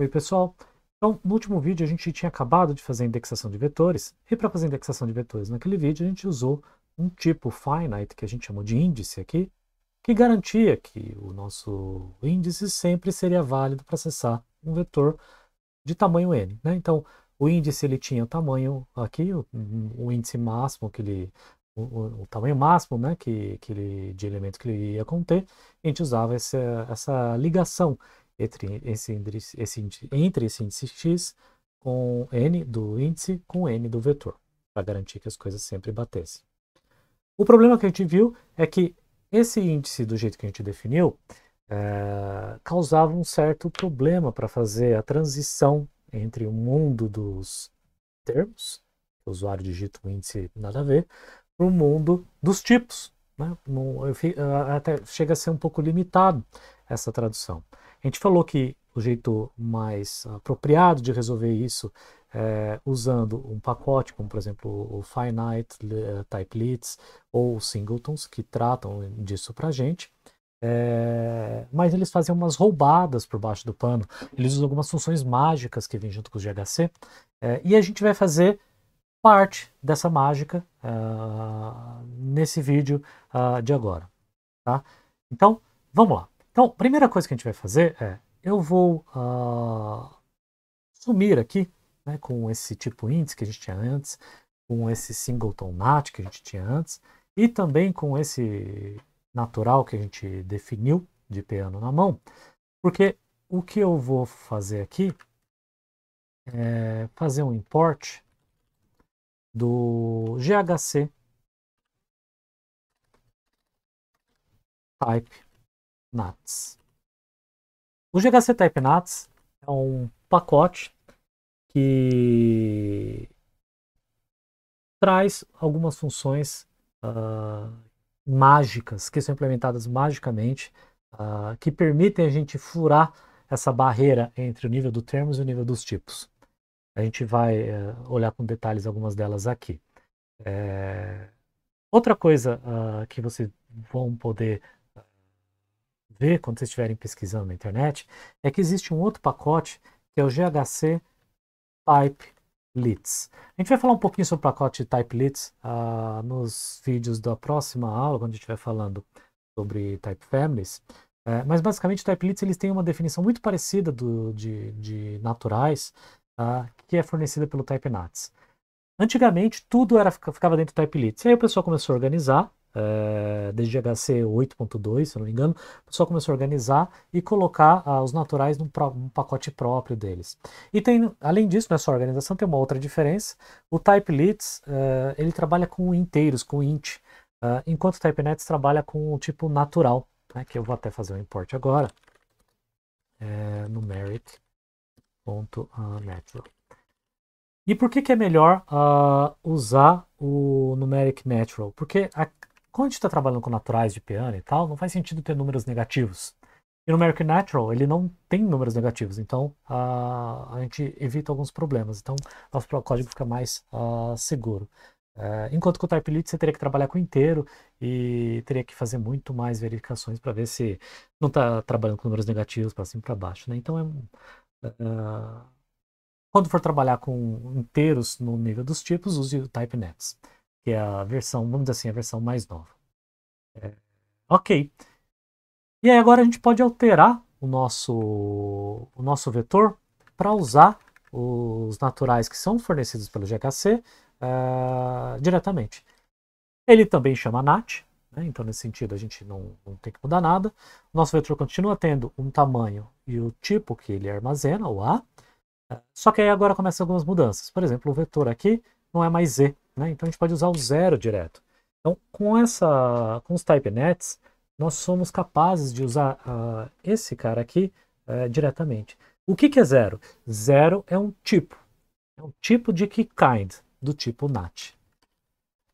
Oi pessoal, então no último vídeo a gente tinha acabado de fazer indexação de vetores e para fazer indexação de vetores naquele vídeo a gente usou um tipo finite que a gente chamou de índice aqui que garantia que o nosso índice sempre seria válido para acessar um vetor de tamanho n. Né? Então o índice ele tinha o tamanho aqui, o, o índice máximo que ele o, o, o, tamanho máximo né, que, que ele, de elemento que ele ia conter, a gente usava essa, essa ligação entre esse índice, esse índice, entre esse índice x com n do índice com n do vetor, para garantir que as coisas sempre batessem. O problema que a gente viu é que esse índice, do jeito que a gente definiu, é, causava um certo problema para fazer a transição entre o mundo dos termos, o usuário digita o índice nada a ver, para o mundo dos tipos. Né? Eh, até chega a ser um pouco limitado essa tradução. A gente falou que o jeito mais apropriado de resolver isso é usando um pacote, como por exemplo o Finite eh, Type Leads ou o Singletons, que tratam disso para a gente. É, mas eles fazem umas roubadas por baixo do pano. Eles usam algumas funções mágicas que vêm junto com o GHC. É, e a gente vai fazer parte dessa mágica uh, nesse vídeo uh, de agora. Tá? Então, vamos lá. Então, primeira coisa que a gente vai fazer é, eu vou uh, sumir aqui né, com esse tipo índice que a gente tinha antes, com esse singleton nat que a gente tinha antes, e também com esse natural que a gente definiu de piano na mão, porque o que eu vou fazer aqui é fazer um import do GHC type NATS. O GHC Type NATS é um pacote que traz algumas funções uh, mágicas, que são implementadas magicamente, uh, que permitem a gente furar essa barreira entre o nível do termos e o nível dos tipos. A gente vai uh, olhar com detalhes algumas delas aqui. É... Outra coisa ah, que vocês vão poder ver quando vocês estiverem pesquisando na internet, é que existe um outro pacote que é o GHC Type Leads. A gente vai falar um pouquinho sobre o pacote Type Leads uh, nos vídeos da próxima aula, quando a gente estiver falando sobre Type Families. É, mas basicamente, Type Leads eles têm uma definição muito parecida do, de, de naturais, uh, que é fornecida pelo Type Nats. Antigamente, tudo era, ficava dentro do Type Leads. E aí o pessoal começou a organizar é, desde HC 8.2, se eu não me engano, o pessoal começou a organizar e colocar ah, os naturais num, pro, num, pacote próprio deles. E tem, além disso, nessa organização tem uma outra diferença. O TypeLeads, é, eh, ele trabalha com inteiros, com int, é, enquanto o TypeNets trabalha com o tipo natural, né, que eu vou até fazer um import agora, é, numeric.natural. Ah, e por que, que é melhor uh, usar o numeric natural? Porque aqui quando a gente está trabalhando com naturais de piano e tal, não faz sentido ter números negativos. E no American Natural, ele não tem números negativos, então uh, a gente evita alguns problemas. Então, nosso código fica mais uh, seguro. Uh, enquanto que o TypeLit você teria que trabalhar com inteiro e teria que fazer muito mais verificações para ver se não está trabalhando com números negativos para cima e para baixo. Né? Então, é, é, é, quando for trabalhar com inteiros no nível dos tipos, use o TypeNets que é a versão, vamos dizer assim, a versão mais nova. É, ok. E aí agora a gente pode alterar o nosso, o nosso vetor para usar os naturais que são fornecidos pelo GKC uh, ah, diretamente. Ele também chama NAT, né? então nesse sentido a gente não, não tem que mudar nada. O nosso vetor continua tendo um tamanho e o tipo que ele armazena, o A, só que aí agora começam algumas mudanças. Por exemplo, o vetor aqui não é mais Z. Né? Então a gente pode usar o zero direto. Então com, essa, com os nets, nós somos capazes de usar uh, esse cara aqui uh, diretamente. O que, que é zero? Zero é um tipo. É um tipo de kind, do tipo NAT.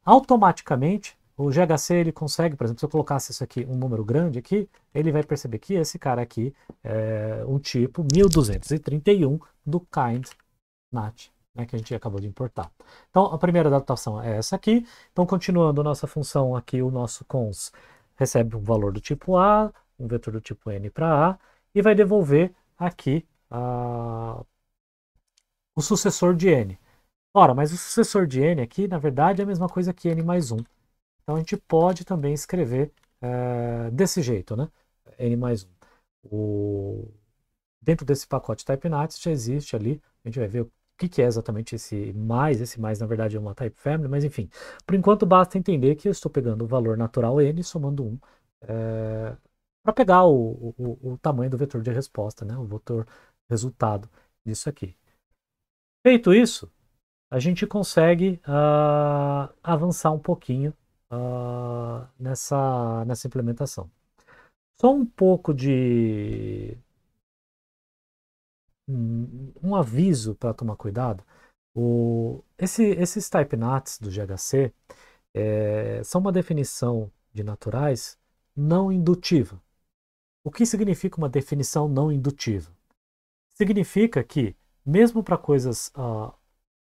Automaticamente, o GHC ele consegue, por exemplo, se eu colocasse isso aqui, um número grande aqui, ele vai perceber que esse cara aqui é um tipo 1231 do kind NAT né, que a gente acabou de importar. Então, a primeira adaptação é essa aqui. Então, continuando nossa função aqui, o nosso cons recebe um valor do tipo A, um vetor do tipo N para A, e vai devolver aqui a... o sucessor de N. Ora, mas o sucessor de N aqui, na verdade, é a mesma coisa que N mais 1. Então, a gente pode também escrever é, desse jeito, né? N mais 1. O... Dentro desse pacote TypeNet já existe ali, a gente vai ver que, que é exatamente esse mais, esse mais na verdade é uma type family, mas enfim, por enquanto basta entender que eu estou pegando o valor natural n somando 1 é, eh, para pegar o, o, o, tamanho do vetor de resposta, né, o vetor resultado disso aqui. Feito isso, a gente consegue uh, avançar um pouquinho uh, nessa, nessa implementação. Só um pouco de um, aviso para tomar cuidado. O, esse, esses type nats do GHC é, são uma definição de naturais não indutiva. O que significa uma definição não indutiva? Significa que, mesmo para coisas uh,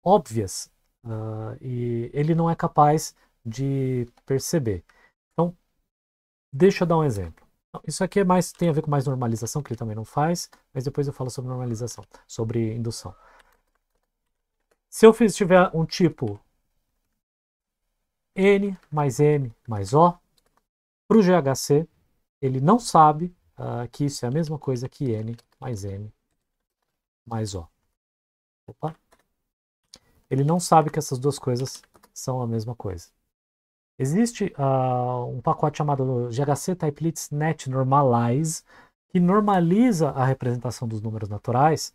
óbvias, uh, e ele não é capaz de perceber. Então, deixa eu dar um exemplo. Isso aqui é mais, tem a ver com mais normalização, que ele também não faz, mas depois eu falo sobre normalização, sobre indução. Se eu fiz, tiver um tipo N mais M mais O, para o GHC, ele não sabe uh, que isso é a mesma coisa que N mais M mais O. Opa. Ele não sabe que essas duas coisas são a mesma coisa. Existe uh, um pacote chamado GHC Typelitz Net Normalize, que normaliza a representação dos números naturais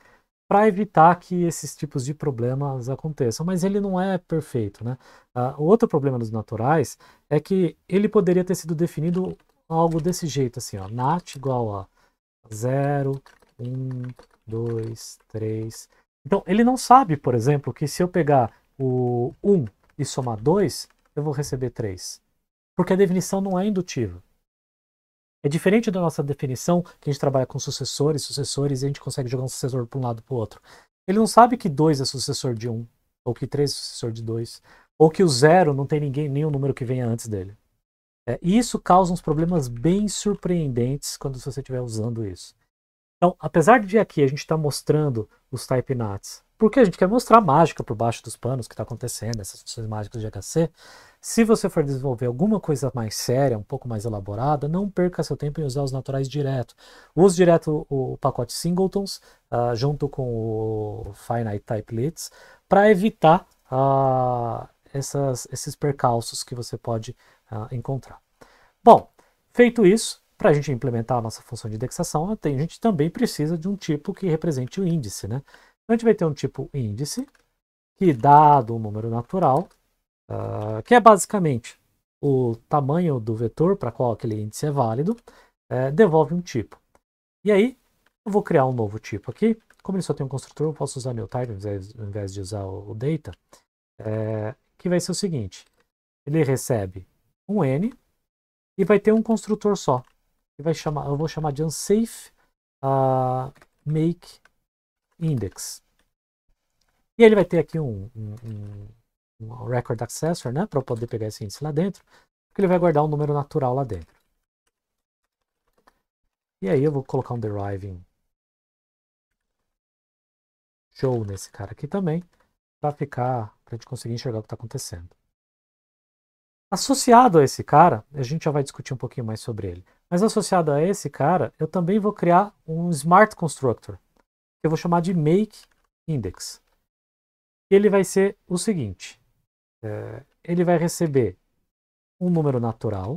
para evitar que esses tipos de problemas aconteçam. Mas ele não é perfeito. Né? Uh, outro problema dos naturais é que ele poderia ter sido definido algo desse jeito, assim, ó, nat igual a 0, 1, 2, 3. Então, ele não sabe, por exemplo, que se eu pegar o 1 e somar 2, eu vou receber 3. Porque a definição não é indutiva. É diferente da nossa definição, que a gente trabalha com sucessores, sucessores, e a gente consegue jogar um sucessor para um lado para o outro. Ele não sabe que 2 é sucessor de 1, um, ou que 3 é sucessor de 2, ou que o 0 não tem ninguém, nenhum número que venha antes dele. É, e isso causa uns problemas bem surpreendentes quando você estiver usando isso. Então, apesar de aqui a gente estar tá mostrando os type nuts, porque a gente quer mostrar mágica por baixo dos panos que está acontecendo, essas funções mágicas de HC, se você for desenvolver alguma coisa mais séria, um pouco mais elaborada, não perca seu tempo em usar os naturais direto. Use direto o pacote Singletons, uh, junto com o Finite Type Leads, para evitar uh, essas, esses percalços que você pode uh, encontrar. Bom, feito isso, para a gente implementar a nossa função de indexação, a gente também precisa de um tipo que represente o índice. Né? Então a gente vai ter um tipo índice, que dado um número natural, uh, que é basicamente o tamanho do vetor para qual aquele índice é válido, uh, devolve um tipo. E aí, eu vou criar um novo tipo aqui. Como ele só tem um construtor, eu posso usar meu title ao invés de usar o, data, uh, que vai ser o seguinte. Ele recebe um n e vai ter um construtor só. Que vai chamar, eu vou chamar de unsafe ah, make index. E ele vai ter aqui um, um, um record accessor, né, para eu poder pegar esse índice lá dentro, porque ele vai guardar um número natural lá dentro. E aí eu vou colocar um deriving show nesse cara aqui também, para ficar, para a gente conseguir enxergar o que está acontecendo. Associado a esse cara, a gente já vai discutir um pouquinho mais sobre ele, mas associado a esse cara, eu também vou criar um smart constructor, que eu vou chamar de make index. Ele vai ser o seguinte, eh, ele vai receber um número natural,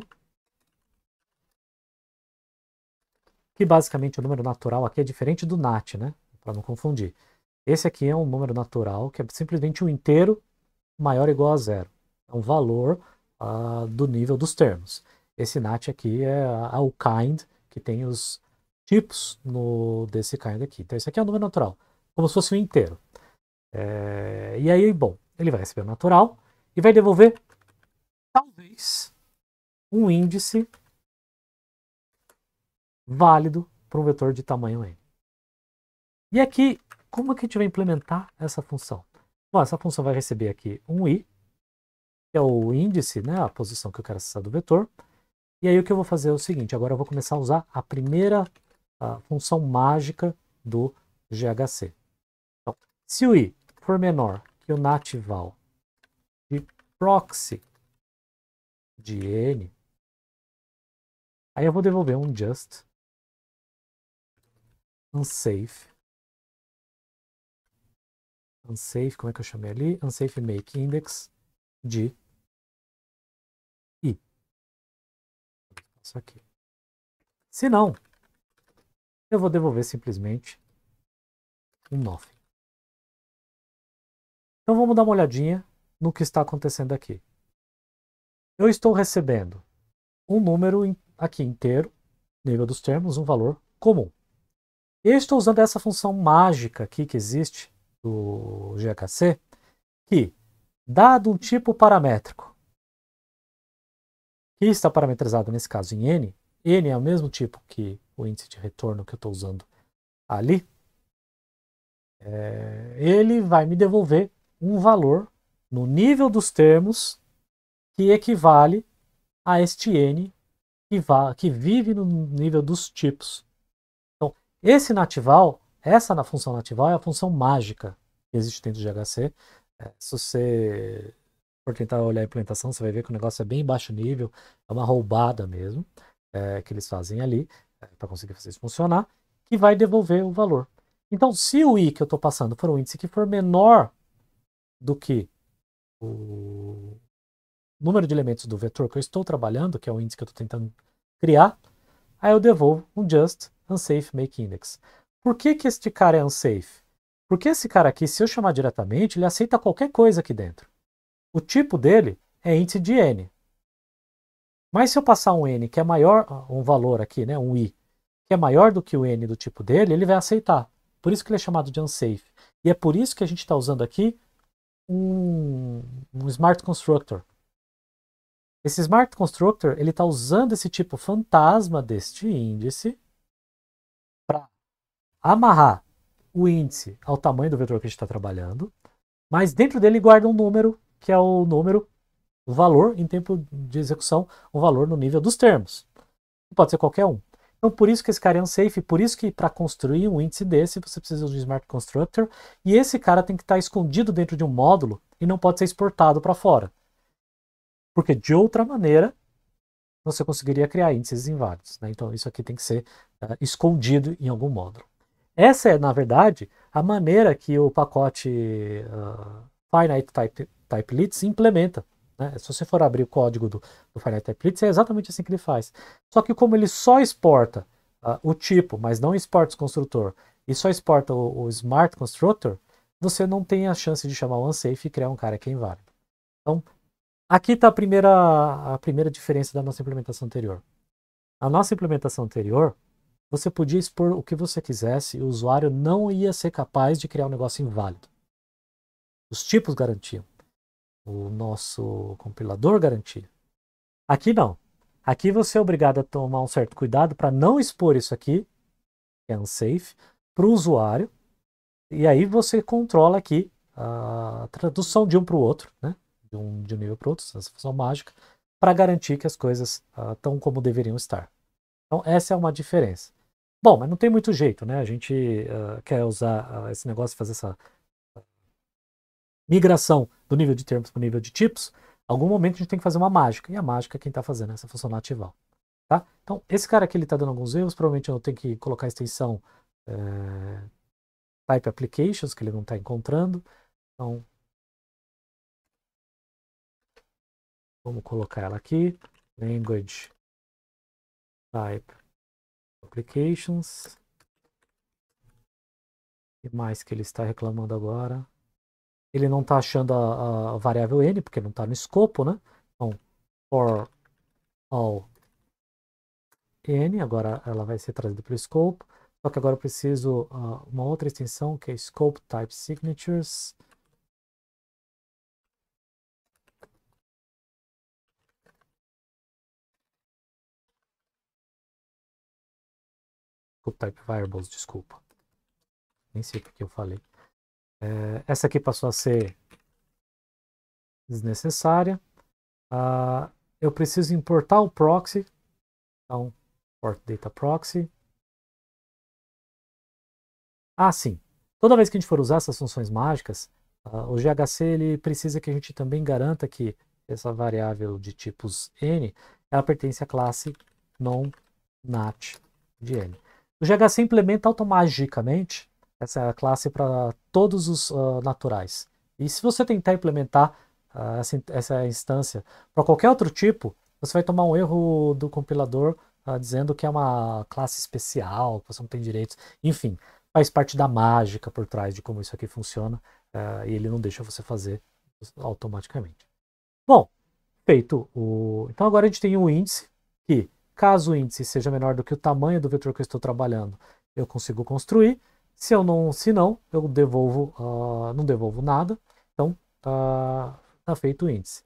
que basicamente o número natural aqui é diferente do nat, né? Para não confundir. Esse aqui é um número natural que é simplesmente um inteiro maior ou igual a zero. É um valor uh, do nível dos termos. Esse nat aqui é, o kind, que tem os tipos no, desse kind aqui. Então, esse aqui é um número natural, como se fosse um inteiro. É, e aí, bom, ele vai receber o natural, e vai devolver talvez um índice válido para um vetor de tamanho n. E aqui, como é que a gente vai implementar essa função? Bom, essa função vai receber aqui um i, que é o índice, né, a posição que eu quero acessar do vetor. E aí o que eu vou fazer é o seguinte, agora eu vou começar a usar a primeira a função mágica do GHC. Então, se o i for menor que o natival proxy de n, aí eu vou devolver um just unsafe. Unsafe, como é que eu chamei ali? Unsafe make index de i. Isso aqui. Se não, eu vou devolver simplesmente um nothing. Então vamos dar uma olhadinha no que está acontecendo aqui. Eu estou recebendo um número aqui inteiro, nível dos termos, um valor comum. Eu estou usando essa função mágica aqui que existe do GHC, que, dado um tipo paramétrico, que está parametrizado nesse caso em n, n é o mesmo tipo que o índice de retorno que eu estou usando ali, é, ele vai me devolver um valor no nível dos termos que equivale a este n que, que vive no nível dos tipos. Então, esse natival, essa na função natival é a função mágica que existe dentro de GHC. É, se você for tentar olhar a implementação, você vai ver que o negócio é bem baixo nível, é uma roubada mesmo é, que eles fazem ali é, para conseguir fazer isso funcionar, que vai devolver o valor. Então, se o i que eu estou passando for um índice que for menor do que o número de elementos do vetor que eu estou trabalhando, que é o índice que eu estou tentando criar, aí eu devolvo um just unsafe make index. Por que, que este cara é unsafe? Porque esse cara aqui, se eu chamar diretamente, ele aceita qualquer coisa aqui dentro. O tipo dele é índice de n. Mas se eu passar um n que é maior, um valor aqui, né, um i, que é maior do que o n do tipo dele, ele vai aceitar. Por isso que ele é chamado de unsafe. E é por isso que a gente está usando aqui um, um Smart Constructor. Esse Smart Constructor ele está usando esse tipo fantasma deste índice para amarrar o índice ao tamanho do vetor que a gente está trabalhando, mas dentro dele guarda um número que é o número, o valor em tempo de execução, o valor no nível dos termos. Pode ser qualquer um. Então, por isso que esse cara é unsafe, por isso que para construir um índice desse, você precisa de um smart constructor, e esse cara tem que estar tá escondido dentro de um módulo e não pode ser exportado para fora. Porque de outra maneira, você conseguiria criar índices inválidos. Né? Então, isso aqui tem que ser uh, escondido em algum módulo. Essa é, na verdade, a maneira que o pacote uh, Finite Type, type Leads implementa. Né? Se você for abrir o código do, do Finite Blitz, é exatamente assim que ele faz. Só que como ele só exporta uh, o tipo, mas não exporta o construtor, e só exporta o, o, Smart Constructor, você não tem a chance de chamar o Unsafe e criar um cara que é inválido. Então, aqui está a primeira, a primeira diferença da nossa implementação anterior. A nossa implementação anterior, você podia expor o que você quisesse e o usuário não ia ser capaz de criar um negócio inválido. Os tipos garantiam o nosso compilador garantia. Aqui não. Aqui você é obrigado a tomar um certo cuidado para não expor isso aqui, que é unsafe, para o usuário. E aí você controla aqui a tradução de um para o outro, né? de, um, de um nível para o outro, função mágica, para garantir que as coisas uh, ah, estão como deveriam estar. Então essa é uma diferença. Bom, mas não tem muito jeito, né? A gente uh, quer usar uh, esse negócio, fazer essa migração do nível de termos para o nível de tipos, algum momento a gente tem que fazer uma mágica. E a mágica é quem está fazendo essa função natival. Tá? Então, esse cara aqui ele está dando alguns erros, provavelmente eu tenho que colocar a extensão é, type applications, que ele não está encontrando. Então, vamos colocar ela aqui, language type applications. O que mais que ele está reclamando agora? ele não está achando a, a, variável n, porque não está no escopo, né? Então, for all n, agora ela vai ser trazida para o scope. Só que agora eu preciso uh, uma outra extensão que é scope type signatures. Scope type variables, desculpa. Nem sei porque eu falei. É, essa aqui passou a ser desnecessária. Ah, eu preciso importar o proxy. Então, import data proxy. Ah, sim. Toda vez que a gente for usar essas funções mágicas, ah, o GHC ele precisa que a gente também garanta que essa variável de tipos n, ela pertence à classe non-nat de n. O GHC implementa automaticamente essa é a classe para todos os uh, naturais. E se você tentar implementar uh, essa, essa, instância para qualquer outro tipo, você vai tomar um erro do compilador uh, dizendo que é uma classe especial, que você não tem direitos. Enfim, faz parte da mágica por trás de como isso aqui funciona e ele não deixa você fazer automaticamente. Bom, feito o. Então agora a gente tem um índice que, caso o índice seja menor do que o tamanho do vetor que eu estou trabalhando, eu consigo construir. Se eu não, se não, eu devolvo, uh, não devolvo nada. Então tá, tá feito o índice.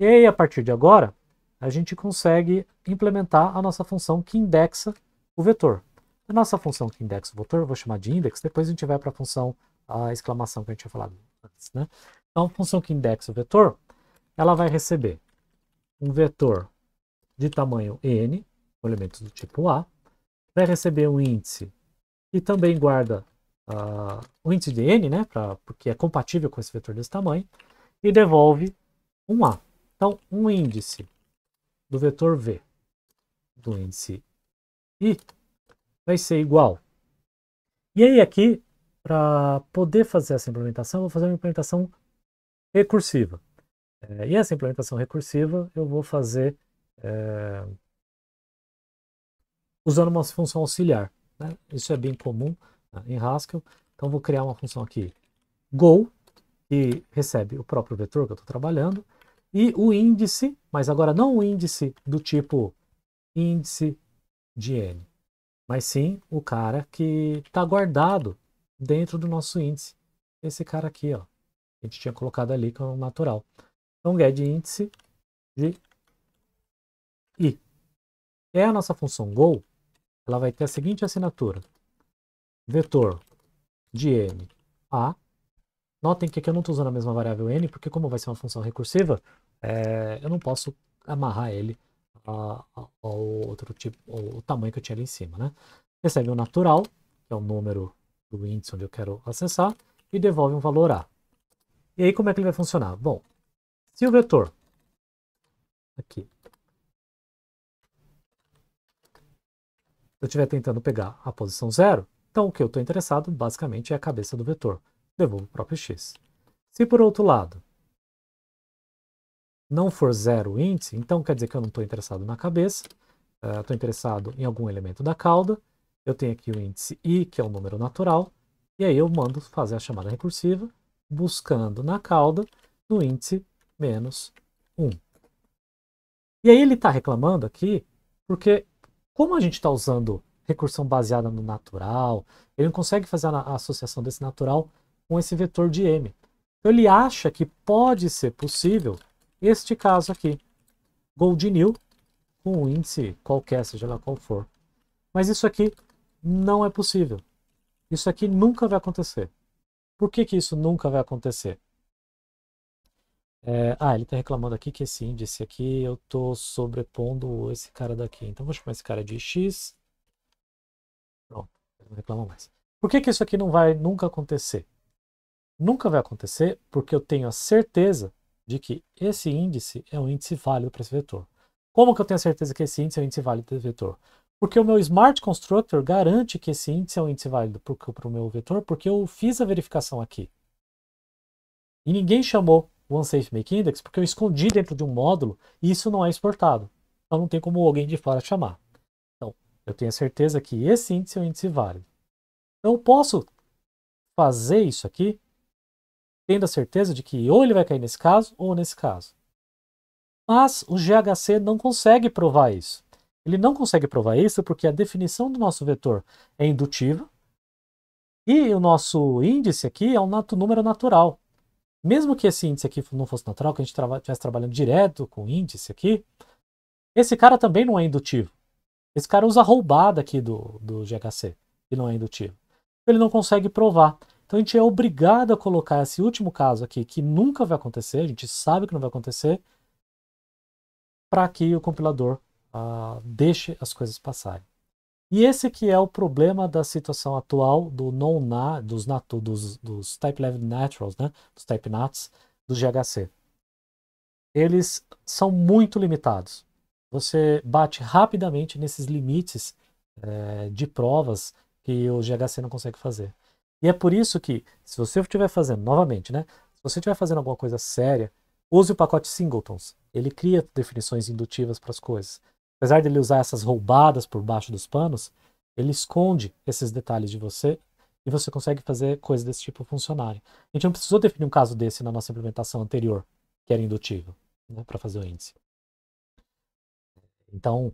E aí, a partir de agora, a gente consegue implementar a nossa função que indexa o vetor. A nossa função que indexa o vetor, eu vou chamar de index, depois a gente vai para a função a exclamação que a gente tinha falado antes, né? Então, a função que indexa o vetor, ela vai receber um vetor de tamanho n, com elementos do tipo a, vai receber um índice e também guarda uh, o índice de n, né, pra, porque é compatível com esse vetor desse tamanho, e devolve um A. Então, um índice do vetor V do índice I vai ser igual. E aí aqui, para poder fazer essa implementação, eu vou fazer uma implementação recursiva. É, e essa implementação recursiva eu vou fazer é, usando uma função auxiliar. Né? Isso é bem comum né? em Haskell. Então, vou criar uma função aqui, go, que recebe o próprio vetor que eu estou trabalhando, e o índice, mas agora não o índice do tipo índice de n, mas sim o cara que está guardado dentro do nosso índice. Esse cara aqui, ó, a gente tinha colocado ali que é um natural. Então, get índice de i. É a nossa função go ela vai ter a seguinte assinatura. Vetor de n a. Notem que aqui eu não estou usando a mesma variável n, porque como vai ser uma função recursiva, é, eu não posso amarrar ele ao outro tipo, ao tamanho que eu tinha ali em cima, né? Recebe o um natural, que é o número do índice onde eu quero acessar, e devolve um valor a. E aí como é que ele vai funcionar? Bom, se o vetor aqui se eu estiver tentando pegar a posição zero, então o que eu estou interessado basicamente é a cabeça do vetor. Devolvo o próprio x. Se por outro lado não for zero o índice, então quer dizer que eu não estou interessado na cabeça, estou eh, uh, interessado em algum elemento da cauda, eu tenho aqui o índice i, que é o número natural, e aí eu mando fazer a chamada recursiva, buscando na cauda no índice menos 1. E aí ele está reclamando aqui, porque como a gente está usando recursão baseada no natural, ele não consegue fazer a, associação desse natural com esse vetor de M. Então, ele acha que pode ser possível este caso aqui, Gold New, com um índice qualquer, seja lá qual for. Mas isso aqui não é possível. Isso aqui nunca vai acontecer. Por que, que isso nunca vai acontecer? É, ah, ele está reclamando aqui que esse índice aqui eu estou sobrepondo esse cara daqui. Então vou chamar esse cara de X. Pronto, não reclama mais. Por que, que isso aqui não vai nunca acontecer? Nunca vai acontecer porque eu tenho a certeza de que esse índice é um índice válido para esse vetor. Como que eu tenho a certeza que esse índice é um índice válido para esse vetor? Porque o meu Smart Constructor garante que esse índice é um índice válido para o meu vetor, porque eu fiz a verificação aqui. E ninguém chamou o UnSafeMake Index porque eu escondi dentro de um módulo e isso não é exportado. Então não tem como alguém de fora chamar. Então, eu tenho certeza que esse índice é um índice válido. Então, eu posso fazer isso aqui tendo a certeza de que ou ele vai cair nesse caso ou nesse caso. Mas o GHC não consegue provar isso. Ele não consegue provar isso porque a definição do nosso vetor é indutiva e o nosso índice aqui é um número natural mesmo que esse índice aqui não fosse natural, que a gente estivesse trabalhando direto com índice aqui, esse cara também não é indutivo. Esse cara usa roubada aqui do, do GHC, que não é indutivo. Ele não consegue provar. Então a gente é obrigado a colocar esse último caso aqui, que nunca vai acontecer, a gente sabe que não vai acontecer, para que o compilador ah, deixe as coisas passarem. E esse que é o problema da situação atual do non na, dos, natu, dos, dos type level naturals, né? dos type nats, do GHC. Eles são muito limitados. Você bate rapidamente nesses limites é, de provas que o GHC não consegue fazer. E é por isso que, se você estiver fazendo, novamente, né? Se você estiver fazendo alguma coisa séria, use o pacote Singletons. Ele cria definições indutivas para as coisas. Apesar dele usar essas roubadas por baixo dos panos, ele esconde esses detalhes de você e você consegue fazer coisas desse tipo funcionarem. A gente não precisou definir um caso desse na nossa implementação anterior, que era indutivo, né, para fazer o índice. Então,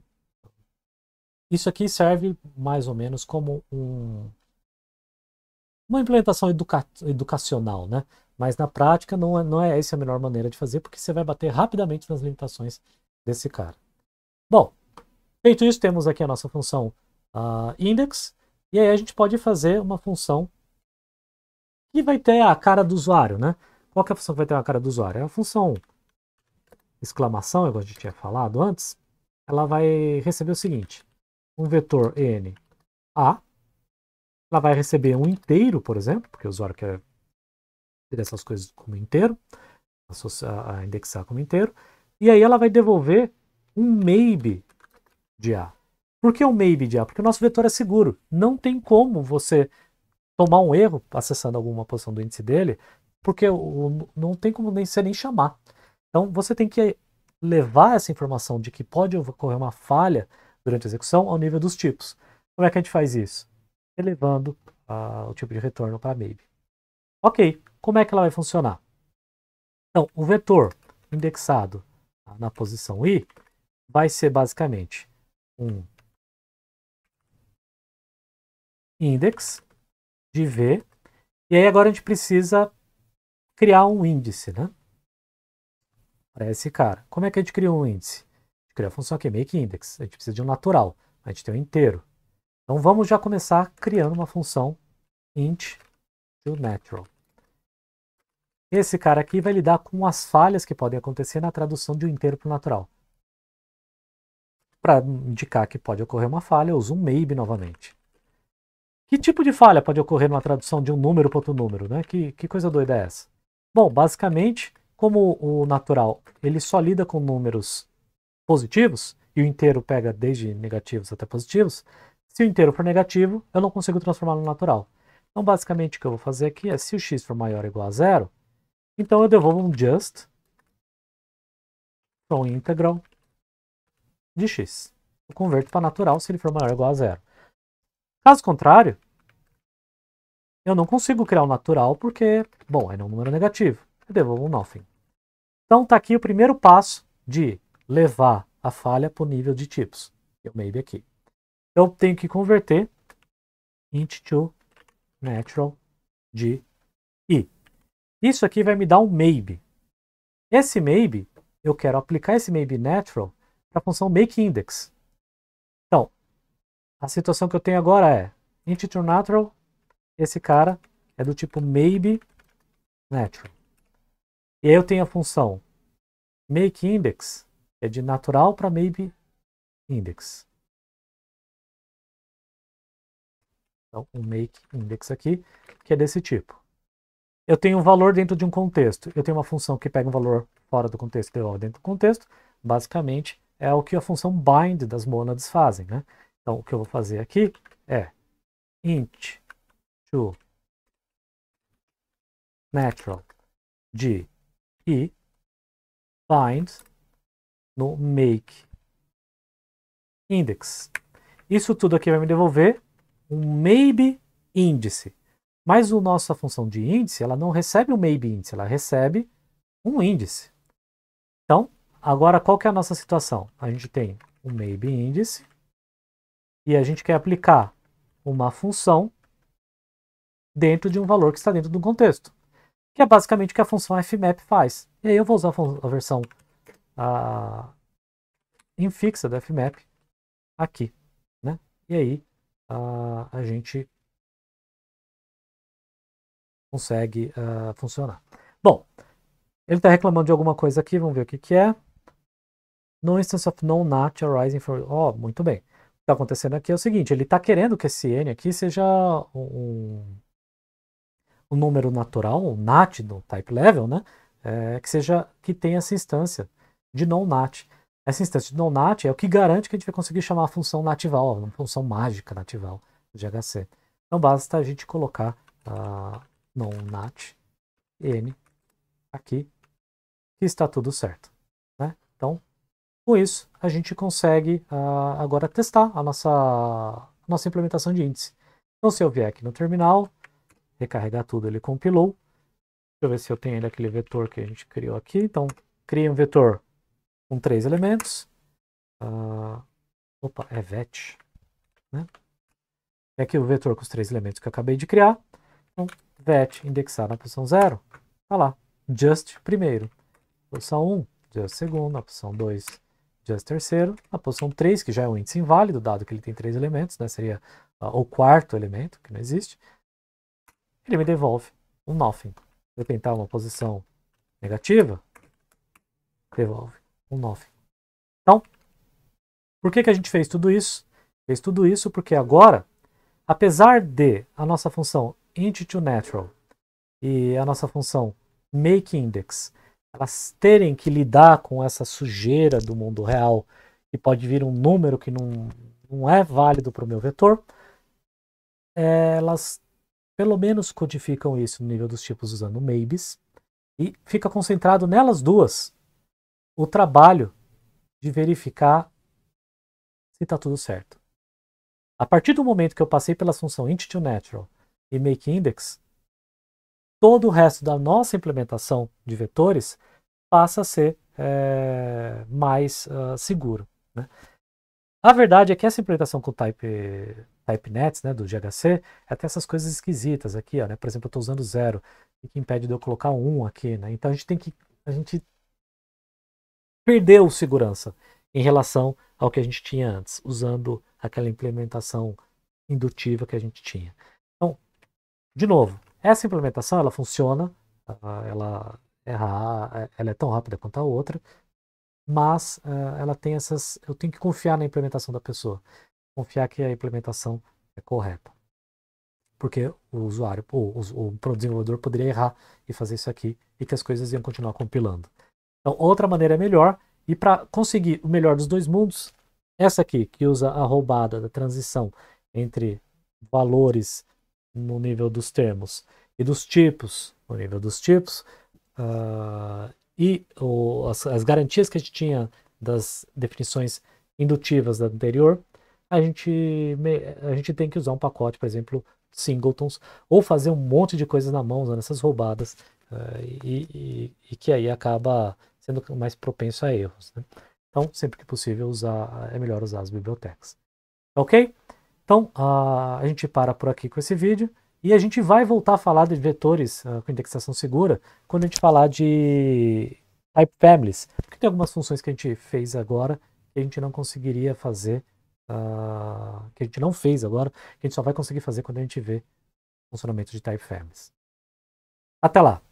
isso aqui serve mais ou menos como um, uma implementação educa, educacional, né? Mas na prática não é, não é essa a melhor maneira de fazer, porque você vai bater rapidamente nas limitações desse cara. Bom, feito isso, temos aqui a nossa função uh, index, e aí a gente pode fazer uma função que vai ter a cara do usuário, né? Qual que é a função que vai ter a cara do usuário? É a função exclamação, igual a gente tinha falado antes, ela vai receber o seguinte, um vetor n a, ela vai receber um inteiro, por exemplo, porque o usuário quer ter essas coisas como inteiro, indexar como inteiro, e aí ela vai devolver um maybe de A. Por que um maybe de A? Porque o nosso vetor é seguro. Não tem como você tomar um erro acessando alguma posição do índice dele, porque não tem como nem você nem chamar. Então você tem que levar essa informação de que pode ocorrer uma falha durante a execução ao nível dos tipos. Como é que a gente faz isso? Elevando uh, o tipo de retorno para maybe. Ok, como é que ela vai funcionar? Então, o vetor indexado na posição i vai ser basicamente um index de V. E aí agora a gente precisa criar um índice, né? Para esse cara. Como é que a gente cria um índice? A gente cria a função aqui, make index. A gente precisa de um natural. A gente tem um inteiro. Então vamos já começar criando uma função int to natural. Esse cara aqui vai lidar com as falhas que podem acontecer na tradução de um inteiro para o natural. Para indicar que pode ocorrer uma falha, eu uso um maybe novamente. Que tipo de falha pode ocorrer numa tradução de um número para outro número? Né? Que, que coisa doida é essa? Bom, basicamente, como o natural ele só lida com números positivos, e o inteiro pega desde negativos até positivos, se o inteiro for negativo, eu não consigo transformar no natural. Então, basicamente, o que eu vou fazer aqui é, se o x for maior ou igual a zero, então eu devolvo um just from integral de x. Eu converto para natural se ele for maior ou igual a zero. Caso contrário, eu não consigo criar o um natural porque, bom, é um número negativo. Eu devolvo um nothing. Então está aqui o primeiro passo de levar a falha para o nível de tipos. Eu maybe aqui. Eu tenho que converter int to natural de i. Isso aqui vai me dar um maybe. Esse maybe, eu quero aplicar esse maybe natural para a função makeIndex. Então, a situação que eu tenho agora é integer natural, esse cara é do tipo maybe natural. E aí eu tenho a função makeIndex, é de natural para maybe index. Então, o um make index aqui, que é desse tipo. Eu tenho um valor dentro de um contexto. Eu tenho uma função que pega um valor fora do contexto e devolve dentro do contexto. Basicamente, é o que a função bind das monadas fazem, né? Então, o que eu vou fazer aqui é int to natural de e bind no make index. Isso tudo aqui vai me devolver um maybe índice. Mas a nossa função de índice, ela não recebe um maybe índice, ela recebe um índice. Então, Agora, qual que é a nossa situação? A gente tem o um maybe índice e a gente quer aplicar uma função dentro de um valor que está dentro de um contexto, que é basicamente o que a função fmap faz. E aí eu vou usar a, a versão a, infixa do fmap aqui, né? E aí a, a gente consegue ah, funcionar. Bom, ele está reclamando de alguma coisa aqui, vamos ver o que, que é. No instance of no NAT arising from. oh, muito bem. O que está acontecendo aqui é o seguinte: ele está querendo que esse N aqui seja um, um número natural, um NAT do type level, né? É, que seja que tenha essa instância de não NAT. Essa instância de não NAT é o que garante que a gente vai conseguir chamar a função natival, uma função mágica natival de HC. Então basta a gente colocar a não NAT N aqui que está tudo certo. Né? Então, com isso, a gente consegue uh, agora testar a nossa, a nossa implementação de índice. Então, se eu vier aqui no terminal, recarregar tudo, ele compilou. Deixa eu ver se eu tenho ele aquele vetor que a gente criou aqui. Então, criei um vetor com três elementos. Uh, opa, é vet. Né? E aqui o vetor com os três elementos que eu acabei de criar. Então, vet indexar na posição 0. Tá lá, just primeiro. Posição 1, um, just segundo. Na posição 2, dias é terceiro, na posição 3, que já é um índice inválido, dado que ele tem três elementos, né? seria uh, o quarto elemento, que não existe, ele me devolve um nothing. Se eu tentar uma posição negativa, devolve um nothing. Então, por que, que a gente fez tudo isso? Fez tudo isso porque agora, apesar de a nossa função int to natural e a nossa função make index elas terem que lidar com essa sujeira do mundo real, e pode vir um número que não, não é válido para o meu vetor, é, elas pelo menos codificam isso no nível dos tipos usando maybes, e fica concentrado nelas duas o trabalho de verificar se está tudo certo. A partir do momento que eu passei pela função int to natural e make index, todo o resto da nossa implementação de vetores passa a ser é, mais uh, seguro. Né? A verdade é que essa implementação com type, TypeNets, né, do GHC, é até essas coisas esquisitas aqui, ó, né? por exemplo, eu estou usando zero, o que impede de eu colocar um aqui, né? então a gente tem que, a gente perdeu segurança em relação ao que a gente tinha antes, usando aquela implementação indutiva que a gente tinha. Então, de novo, essa implementação ela funciona, tá? ela é, ela é tão rápida quanto a outra, mas eh, ela tem essas. Eu tenho que confiar na implementação da pessoa, confiar que a implementação é correta, porque o usuário o o desenvolvedor poderia errar e fazer isso aqui e que as coisas iam continuar compilando. Então, outra maneira é melhor. E para conseguir o melhor dos dois mundos, essa aqui, que usa a roubada da transição entre valores no nível dos termos e dos tipos, no nível dos tipos, uh, e o, as, as, garantias que a gente tinha das definições indutivas da anterior, a gente, a gente tem que usar um pacote, por exemplo, singletons, ou fazer um monte de coisas na mão usando essas roubadas, uh, e, e, e, que aí acaba sendo mais propenso a erros. Né? Então, sempre que possível, usar, é melhor usar as bibliotecas. Ok? Então, a, a gente para por aqui com esse vídeo e a gente vai voltar a falar de vetores uh, com indexação segura quando a gente falar de type families, porque tem algumas funções que a gente fez agora que a gente não conseguiria fazer, uh, que a gente não fez agora, que a gente só vai conseguir fazer quando a gente vê o funcionamento de type families. Até lá!